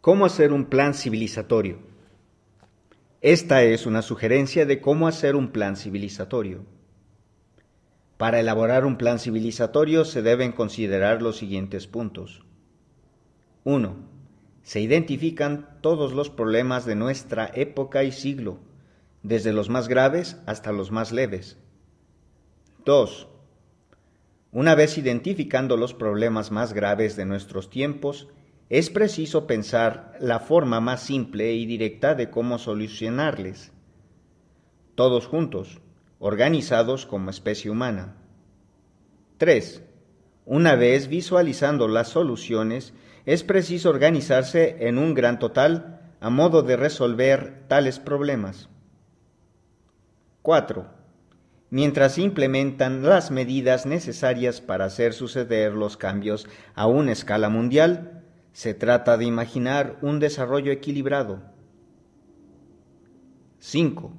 cómo hacer un plan civilizatorio. Esta es una sugerencia de cómo hacer un plan civilizatorio. Para elaborar un plan civilizatorio se deben considerar los siguientes puntos. 1. Se identifican todos los problemas de nuestra época y siglo, desde los más graves hasta los más leves. 2. Una vez identificando los problemas más graves de nuestros tiempos, es preciso pensar la forma más simple y directa de cómo solucionarles, todos juntos, organizados como especie humana. 3. Una vez visualizando las soluciones, es preciso organizarse en un gran total a modo de resolver tales problemas. 4. Mientras implementan las medidas necesarias para hacer suceder los cambios a una escala mundial, se trata de imaginar un desarrollo equilibrado. 5.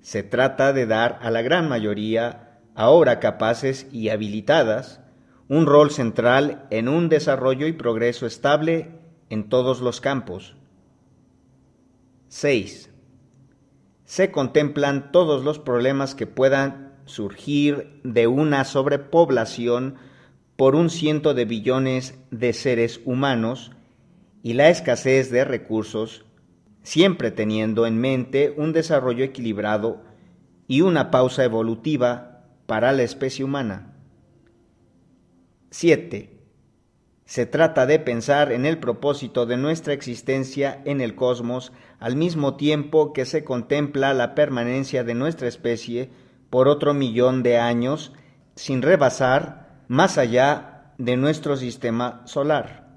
Se trata de dar a la gran mayoría, ahora capaces y habilitadas, un rol central en un desarrollo y progreso estable en todos los campos. 6. Se contemplan todos los problemas que puedan surgir de una sobrepoblación por un ciento de billones de seres humanos y la escasez de recursos, siempre teniendo en mente un desarrollo equilibrado y una pausa evolutiva para la especie humana. 7. Se trata de pensar en el propósito de nuestra existencia en el cosmos al mismo tiempo que se contempla la permanencia de nuestra especie por otro millón de años sin rebasar más allá de nuestro sistema solar.